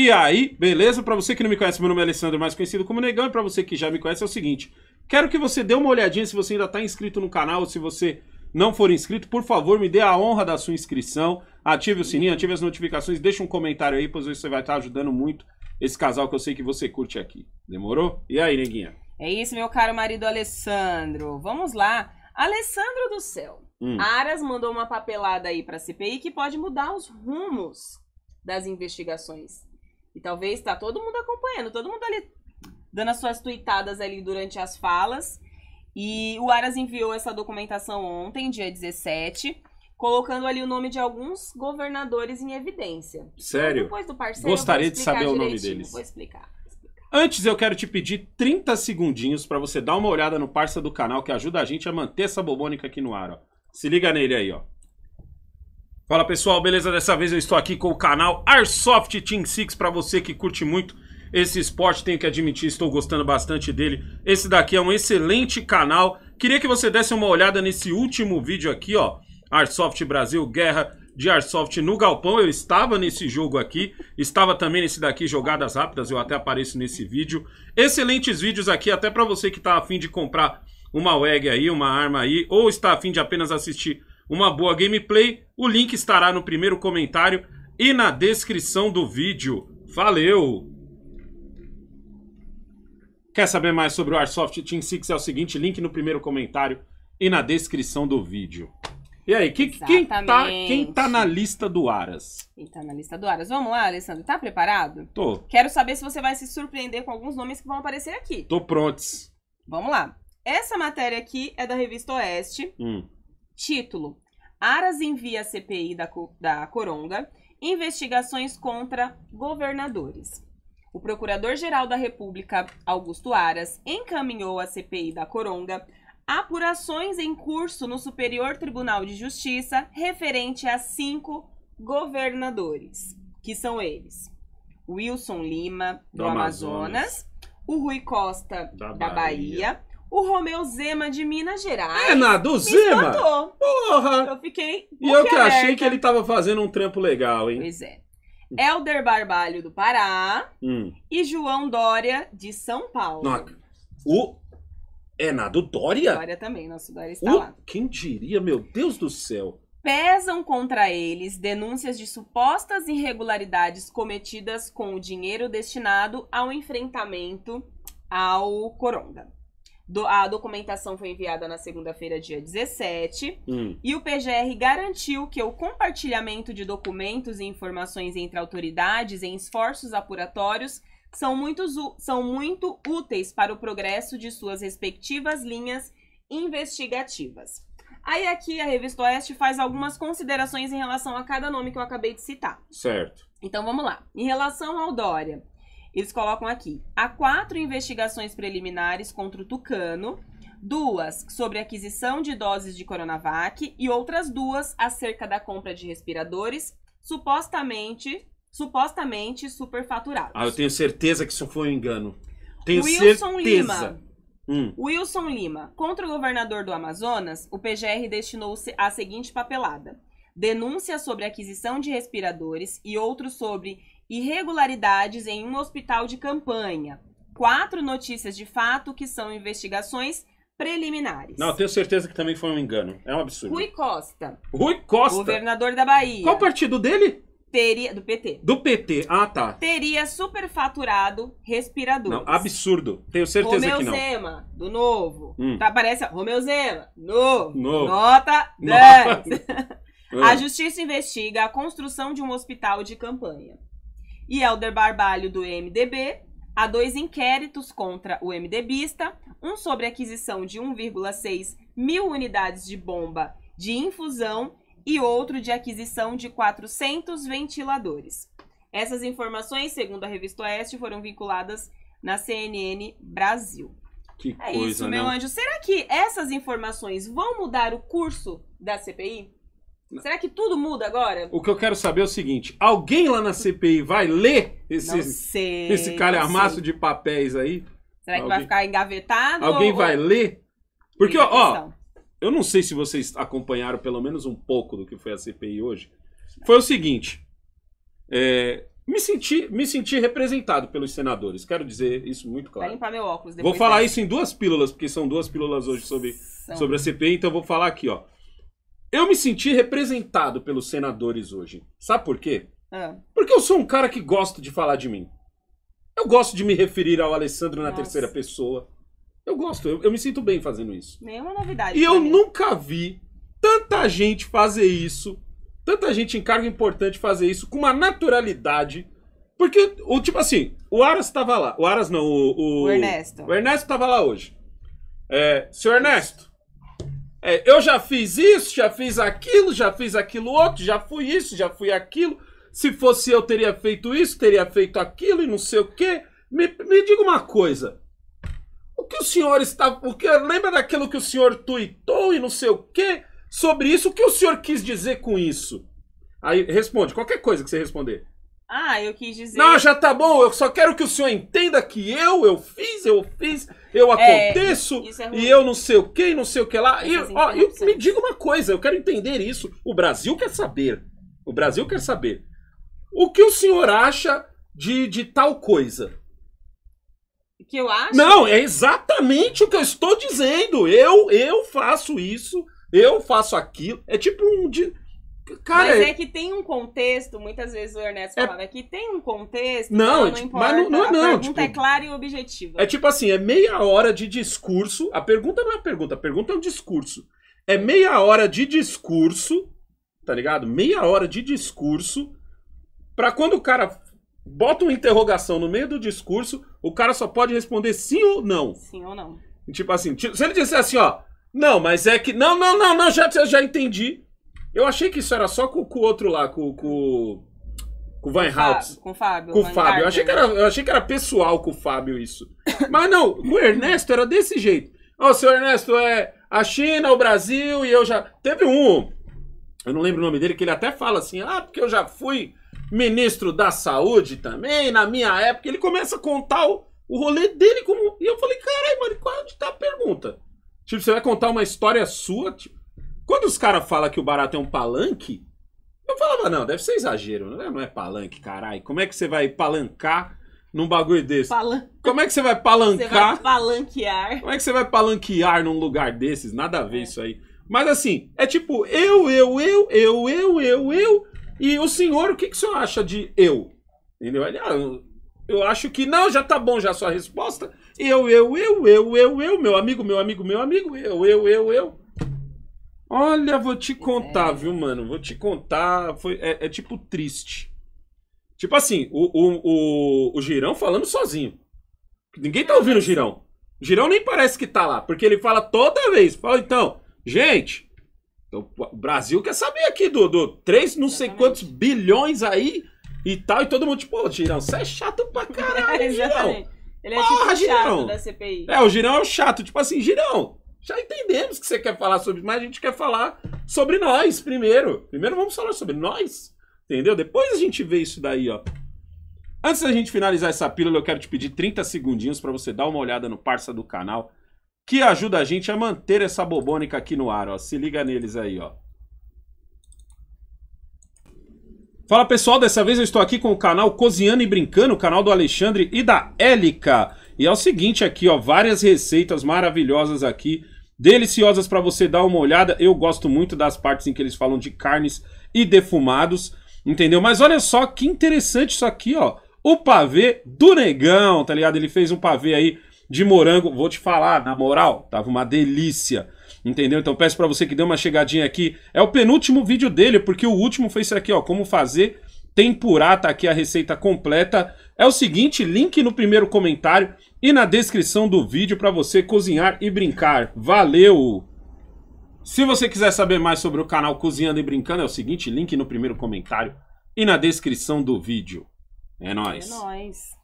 E aí, beleza? Para você que não me conhece, meu nome é Alessandro, mais conhecido como Negão, e para você que já me conhece é o seguinte: quero que você dê uma olhadinha se você ainda está inscrito no canal, se você não for inscrito, por favor, me dê a honra da sua inscrição, ative o sininho, ative as notificações, deixa um comentário aí, pois você vai estar tá ajudando muito esse casal que eu sei que você curte aqui. Demorou? E aí, neguinha? É isso, meu caro marido Alessandro. Vamos lá. Alessandro do céu. Hum. Aras mandou uma papelada aí para CPI que pode mudar os rumos das investigações e talvez tá todo mundo acompanhando, todo mundo ali dando as suas tuitadas ali durante as falas. E o Aras enviou essa documentação ontem, dia 17, colocando ali o nome de alguns governadores em evidência. Sério? depois do parceiro, Gostaria de saber o nome deles. Vou explicar. Antes, eu quero te pedir 30 segundinhos para você dar uma olhada no parça do canal que ajuda a gente a manter essa bobônica aqui no ar. Ó. Se liga nele aí, ó. Fala pessoal, beleza? Dessa vez eu estou aqui com o canal Airsoft Team 6 para você que curte muito esse esporte, tenho que admitir, estou gostando bastante dele. Esse daqui é um excelente canal. Queria que você desse uma olhada nesse último vídeo aqui, ó. Airsoft Brasil Guerra de Airsoft no Galpão. Eu estava nesse jogo aqui, estava também nesse daqui, Jogadas Rápidas, eu até apareço nesse vídeo. Excelentes vídeos aqui, até para você que está afim de comprar uma WEG aí, uma arma aí, ou está afim de apenas assistir uma boa gameplay. O link estará no primeiro comentário e na descrição do vídeo. Valeu! Quer saber mais sobre o Arsoft Team 6? É o seguinte, link no primeiro comentário e na descrição do vídeo. E aí, que, quem, tá, quem tá na lista do Aras? Quem tá na lista do Aras? Vamos lá, Alessandro, tá preparado? Tô. Quero saber se você vai se surpreender com alguns nomes que vão aparecer aqui. Tô prontos. Vamos lá. Essa matéria aqui é da revista Oeste. Hum. Título: Aras envia a CPI da, da Coronga investigações contra governadores. O Procurador-Geral da República, Augusto Aras, encaminhou a CPI da Coronga apurações em curso no Superior Tribunal de Justiça referente a cinco governadores, que são eles: Wilson Lima, do, do Amazonas, Amazonas, o Rui Costa, da, da Bahia, Bahia o Romeu Zema de Minas Gerais. É, nada, Zema. Espantou. Porra! Eu fiquei. E eu que achei que ele tava fazendo um trampo legal, hein? Pois é. Helder Barbalho do Pará hum. e João Dória de São Paulo. Não, o é nada, o Dória? Dória também, nosso Dória está o... lá. Quem diria, meu Deus do céu. Pesam contra eles denúncias de supostas irregularidades cometidas com o dinheiro destinado ao enfrentamento ao Coronga. Do, a documentação foi enviada na segunda-feira, dia 17, hum. e o PGR garantiu que o compartilhamento de documentos e informações entre autoridades em esforços apuratórios são são muito úteis para o progresso de suas respectivas linhas investigativas. Aí aqui a Revista Oeste faz algumas considerações em relação a cada nome que eu acabei de citar. Certo. Então vamos lá. Em relação ao Dória, eles colocam aqui: há quatro investigações preliminares contra o Tucano, duas sobre aquisição de doses de Coronavac e outras duas acerca da compra de respiradores, supostamente, supostamente superfaturados. Ah, eu tenho certeza que isso foi um engano. Tenho Wilson certeza. Lima. Hum. Wilson Lima, contra o governador do Amazonas, o PGR destinou -se a seguinte papelada: denúncia sobre aquisição de respiradores e outro sobre irregularidades em um hospital de campanha. Quatro notícias de fato que são investigações preliminares. Não, tenho certeza que também foi um engano. É um absurdo. Rui Costa. Rui Costa. Governador da Bahia. Qual partido dele? Teria, do PT. Do PT, ah tá. Teria superfaturado respiradores. Não, absurdo. Tenho certeza Romeu que não. Romeu Zema, do Novo. Hum. Tá, aparece Romeu Zema, Novo. Novo. Nota 10. Nota. A ah. justiça investiga a construção de um hospital de campanha e Helder Barbalho, do MDB. Há dois inquéritos contra o MDBista, um sobre aquisição de 1,6 mil unidades de bomba de infusão e outro de aquisição de 400 ventiladores. Essas informações, segundo a revista Oeste, foram vinculadas na CNN Brasil. Que é coisa, isso, meu né? anjo. Será que essas informações vão mudar o curso da CPI? Será que tudo muda agora? O que eu quero saber é o seguinte: alguém lá na CPI vai ler esse, não sei, esse calhamaço de papéis aí? Será que vai ficar engavetado? Alguém ou... vai ler? Porque, ó, ó, eu não sei se vocês acompanharam pelo menos um pouco do que foi a CPI hoje. Foi o seguinte: é, me, senti, me senti representado pelos senadores. Quero dizer isso muito claro. Vai limpar meu óculos depois. Vou falar dessa. isso em duas pílulas, porque são duas pílulas hoje sobre, são. sobre a CPI, então vou falar aqui, ó. Eu me senti representado pelos senadores hoje. Sabe por quê? É. Porque eu sou um cara que gosta de falar de mim. Eu gosto de me referir ao Alessandro na Nossa. terceira pessoa. Eu gosto, eu, eu, me sinto bem fazendo isso. Nenhuma novidade. E eu mim. nunca vi tanta gente fazer isso, tanta gente em cargo importante fazer isso com uma naturalidade. Porque, o, tipo assim, o Aras estava lá. O Aras não, o. O, o Ernesto. O Ernesto estava lá hoje. É, seu Ernesto, é, eu já fiz isso, já fiz aquilo, já fiz aquilo outro, já fui isso, já fui aquilo. Se fosse eu, teria feito isso, teria feito aquilo e não sei o quê. Me, me diga uma coisa. O que o senhor está. Porque lembra daquilo que o senhor tuitou e não sei o quê? Sobre isso, o que o senhor quis dizer com isso? Aí responde, qualquer coisa que você responder. Ah, eu quis dizer. Não, já tá bom. Eu só quero que o senhor entenda que eu, eu fiz, eu fiz, eu é, aconteço é e eu não sei o que, não sei o que lá. e, ó, eu, me diga uma coisa, eu quero entender isso. O Brasil quer saber. O Brasil quer saber. O que o senhor acha de, de tal coisa? Que eu acho? Não, é exatamente o que eu estou dizendo. Eu, eu faço isso, eu faço aquilo. É tipo um. De, Cara, mas é, é que tem um contexto, muitas vezes o Ernesto é- falava, é, que tem um contexto, não, então é não, tipo, importa, mas não, não, não a pergunta tipo, é clara e objetiva. É tipo assim, é meia hora de discurso, a pergunta não é pergunta, a pergunta é um discurso. É meia hora de discurso, tá ligado? Meia hora de discurso, pra quando o cara bota uma interrogação no meio do discurso, o cara só pode responder sim ou não. Sim ou não. Tipo assim, se ele disser assim, ó, não, mas é que, não, não, não, não, já, já entendi... Eu achei que isso era só com, com o outro lá, com, com, com o Van Hout. Com o Fábio. Com o Fábio. Eu achei, que era, eu achei que era pessoal com o Fábio isso. Mas não, com o Ernesto era desse jeito. Ó, oh, seu Ernesto, é a China, o Brasil e eu já. Teve um, eu não lembro o nome dele, que ele até fala assim: ah, porque eu já fui ministro da saúde também, na minha época. Ele começa a contar o, o rolê dele como. E eu falei: caralho, mano, qual é a pergunta? Tipo, você vai contar uma história sua? Tipo, quando os caras falam que o barato é um palanque, eu falava, não, deve ser exagero, não é, não é palanque, caralho. Como é que você vai palancar num bagulho desse? Palan... Como é que você vai palancar? Você vai palanquear. Como é que você vai palanquear num lugar desses? Nada a ver é. isso aí. Mas assim, é tipo, eu, eu, eu, eu, eu, eu, eu. E o senhor, o que, que o senhor acha de eu? Entendeu? Ele, ah, eu, acho que não, já tá bom já a sua resposta. Eu, eu, eu, eu, eu, eu, meu amigo, meu amigo, meu amigo, eu, eu, eu, eu. Olha, vou te contar, é. viu, mano? Vou te contar. Foi, é, é tipo triste. Tipo assim, o, o, o, o Girão falando sozinho. Ninguém tá ouvindo o Girão. O Girão nem parece que tá lá, porque ele fala toda vez. Fala, então, gente, o Brasil quer saber aqui do, do 3 não Exatamente. sei quantos bilhões aí e tal. E todo mundo, tipo, ô, Girão, você é chato pra caralho, Girão. Ele é tipo Porra, tipo chato Girão. da CPI. É, o Girão é o chato. Tipo assim, Girão, já entendemos que você quer falar sobre, mas a gente quer falar sobre nós primeiro. Primeiro vamos falar sobre nós, entendeu? Depois a gente vê isso daí, ó. Antes da gente finalizar essa pílula, eu quero te pedir 30 segundinhos para você dar uma olhada no parça do canal, que ajuda a gente a manter essa bobônica aqui no ar, ó. Se liga neles aí, ó. Fala pessoal, dessa vez eu estou aqui com o canal Cozinhando e Brincando, o canal do Alexandre e da Élica. E é o seguinte aqui, ó, várias receitas maravilhosas aqui deliciosas para você dar uma olhada. Eu gosto muito das partes em que eles falam de carnes e defumados, entendeu? Mas olha só que interessante isso aqui, ó. O pavê do negão, tá ligado? Ele fez um pavê aí de morango. Vou te falar, na moral, tava uma delícia. Entendeu? Então peço para você que dê uma chegadinha aqui. É o penúltimo vídeo dele, porque o último foi isso aqui, ó, como fazer tempurá, tá aqui a receita completa. É o seguinte, link no primeiro comentário e na descrição do vídeo para você cozinhar e brincar. Valeu! Se você quiser saber mais sobre o canal Cozinhando e Brincando, é o seguinte, link no primeiro comentário e na descrição do vídeo. É nóis! É nóis!